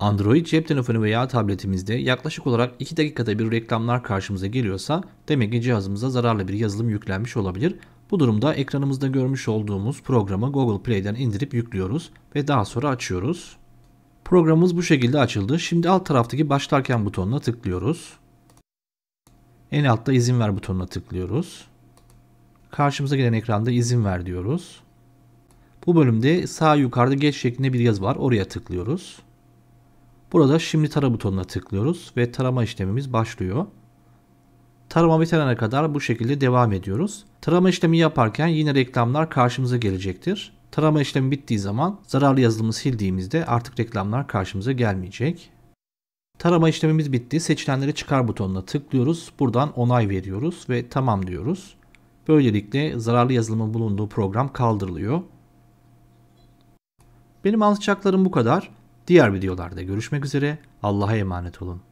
Android cep telefonu veya tabletimizde yaklaşık olarak 2 dakikada bir reklamlar karşımıza geliyorsa demek ki cihazımıza zararlı bir yazılım yüklenmiş olabilir. Bu durumda ekranımızda görmüş olduğumuz programı Google Play'den indirip yüklüyoruz ve daha sonra açıyoruz. Programımız bu şekilde açıldı. Şimdi alt taraftaki başlarken butonuna tıklıyoruz. En altta izin ver butonuna tıklıyoruz. Karşımıza gelen ekranda izin ver diyoruz. Bu bölümde sağ yukarıda geç şeklinde bir yazı var. Oraya tıklıyoruz. Burada şimdi tara butonuna tıklıyoruz ve tarama işlemimiz başlıyor. Tarama bitene kadar bu şekilde devam ediyoruz. Tarama işlemi yaparken yine reklamlar karşımıza gelecektir. Tarama işlemi bittiği zaman zararlı yazılımı sildiğimizde artık reklamlar karşımıza gelmeyecek. Tarama işlemimiz bitti. Seçilenleri çıkar butonuna tıklıyoruz. Buradan onay veriyoruz ve tamam diyoruz. Böylelikle zararlı yazılımın bulunduğu program kaldırılıyor. Benim anlatacaklarım bu kadar. Diğer videolarda görüşmek üzere. Allah'a emanet olun.